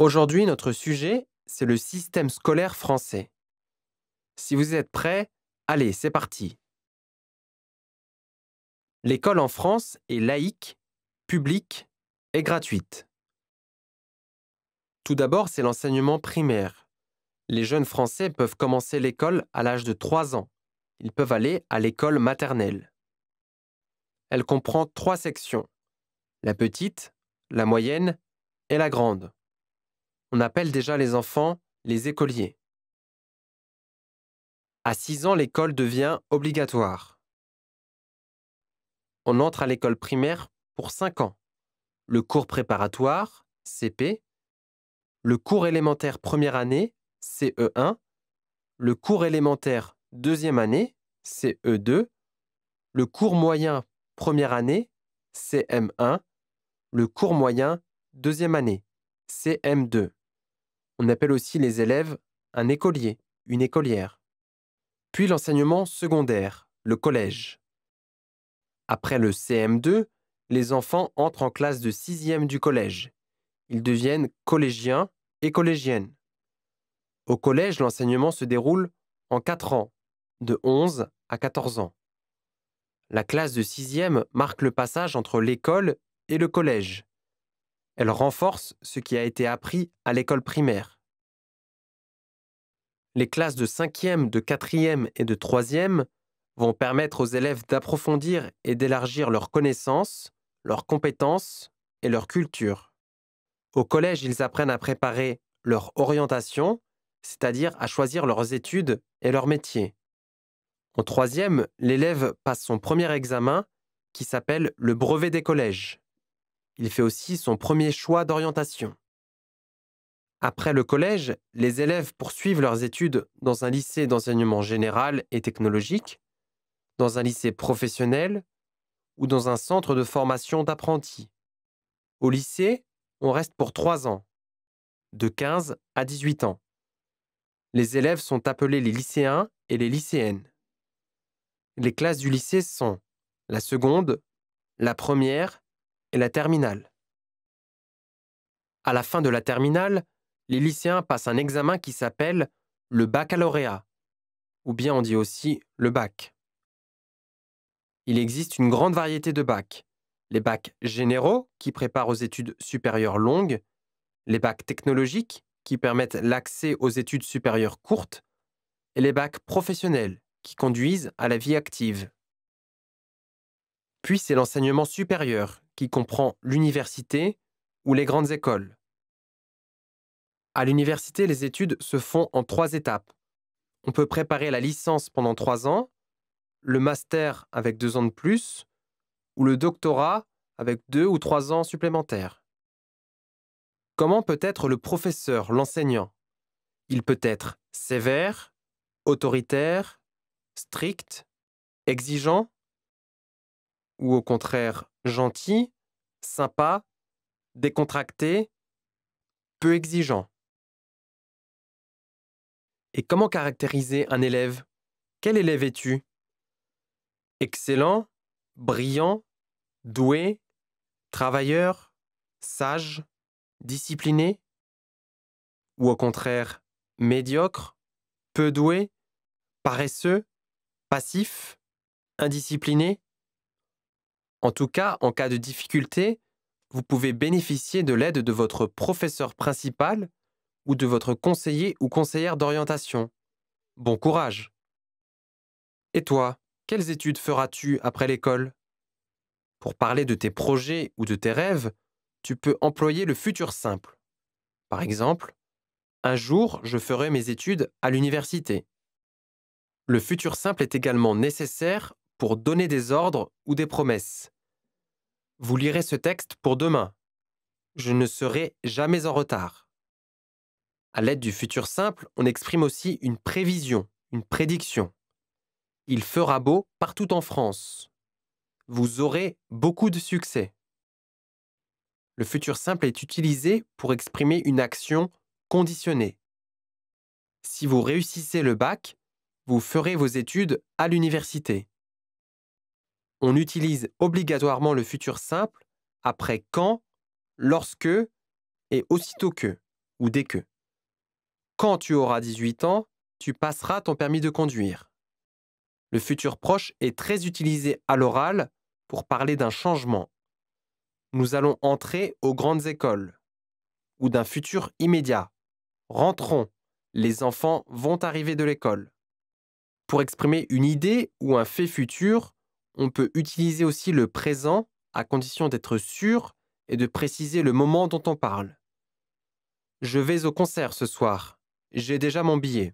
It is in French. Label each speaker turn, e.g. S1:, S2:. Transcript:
S1: Aujourd'hui, notre sujet, c'est le système scolaire français. Si vous êtes prêts, allez, c'est parti. L'école en France est laïque, publique et gratuite. Tout d'abord, c'est l'enseignement primaire. Les jeunes Français peuvent commencer l'école à l'âge de 3 ans. Ils peuvent aller à l'école maternelle. Elle comprend trois sections, la petite, la moyenne et la grande on appelle déjà les enfants les écoliers. À 6 ans, l'école devient obligatoire. On entre à l'école primaire pour 5 ans. Le cours préparatoire, CP, le cours élémentaire première année, CE1, le cours élémentaire deuxième année, CE2, le cours moyen première année, CM1, le cours moyen deuxième année, CM2. On appelle aussi les élèves un écolier, une écolière. Puis l'enseignement secondaire, le collège. Après le CM2, les enfants entrent en classe de sixième du collège. Ils deviennent collégiens et collégiennes. Au collège, l'enseignement se déroule en quatre ans, de 11 à 14 ans. La classe de sixième marque le passage entre l'école et le collège. Elle renforce ce qui a été appris à l'école primaire. Les classes de 5e, de 4e et de 3e vont permettre aux élèves d'approfondir et d'élargir leurs connaissances, leurs compétences et leur culture. Au collège, ils apprennent à préparer leur orientation, c'est-à-dire à choisir leurs études et leur métier. En troisième, l'élève passe son premier examen qui s'appelle le brevet des collèges il fait aussi son premier choix d'orientation. Après le collège, les élèves poursuivent leurs études dans un lycée d'enseignement général et technologique, dans un lycée professionnel ou dans un centre de formation d'apprentis. Au lycée, on reste pour trois ans, de 15 à 18 ans. Les élèves sont appelés les lycéens et les lycéennes. Les classes du lycée sont la seconde, la première et la terminale. À la fin de la terminale, les lycéens passent un examen qui s'appelle le baccalauréat, ou bien on dit aussi le bac. Il existe une grande variété de bacs. Les bacs généraux, qui préparent aux études supérieures longues, les bacs technologiques, qui permettent l'accès aux études supérieures courtes, et les bacs professionnels, qui conduisent à la vie active. Puis c'est l'enseignement supérieur qui comprend l'université ou les grandes écoles. À l'université, les études se font en trois étapes. On peut préparer la licence pendant trois ans, le master avec deux ans de plus, ou le doctorat avec deux ou trois ans supplémentaires. Comment peut être le professeur, l'enseignant Il peut être sévère, autoritaire, strict, exigeant, ou au contraire gentil, sympa, décontracté, peu exigeant Et comment caractériser un élève Quel élève es-tu Excellent, brillant, doué, travailleur, sage, discipliné Ou au contraire, médiocre, peu doué, paresseux, passif, indiscipliné en tout cas, en cas de difficulté, vous pouvez bénéficier de l'aide de votre professeur principal ou de votre conseiller ou conseillère d'orientation. Bon courage Et toi, quelles études feras-tu après l'école Pour parler de tes projets ou de tes rêves, tu peux employer le futur simple. Par exemple, un jour, je ferai mes études à l'université. Le futur simple est également nécessaire pour donner des ordres ou des promesses. Vous lirez ce texte pour demain. Je ne serai jamais en retard. À l'aide du futur simple, on exprime aussi une prévision, une prédiction. Il fera beau partout en France. Vous aurez beaucoup de succès. Le futur simple est utilisé pour exprimer une action conditionnée. Si vous réussissez le bac, vous ferez vos études à l'université on utilise obligatoirement le futur simple après quand, lorsque et aussitôt que ou dès que. Quand tu auras 18 ans, tu passeras ton permis de conduire. Le futur proche est très utilisé à l'oral pour parler d'un changement. Nous allons entrer aux grandes écoles ou d'un futur immédiat. Rentrons, les enfants vont arriver de l'école. Pour exprimer une idée ou un fait futur, on peut utiliser aussi le présent à condition d'être sûr et de préciser le moment dont on parle. Je vais au concert ce soir. J'ai déjà mon billet.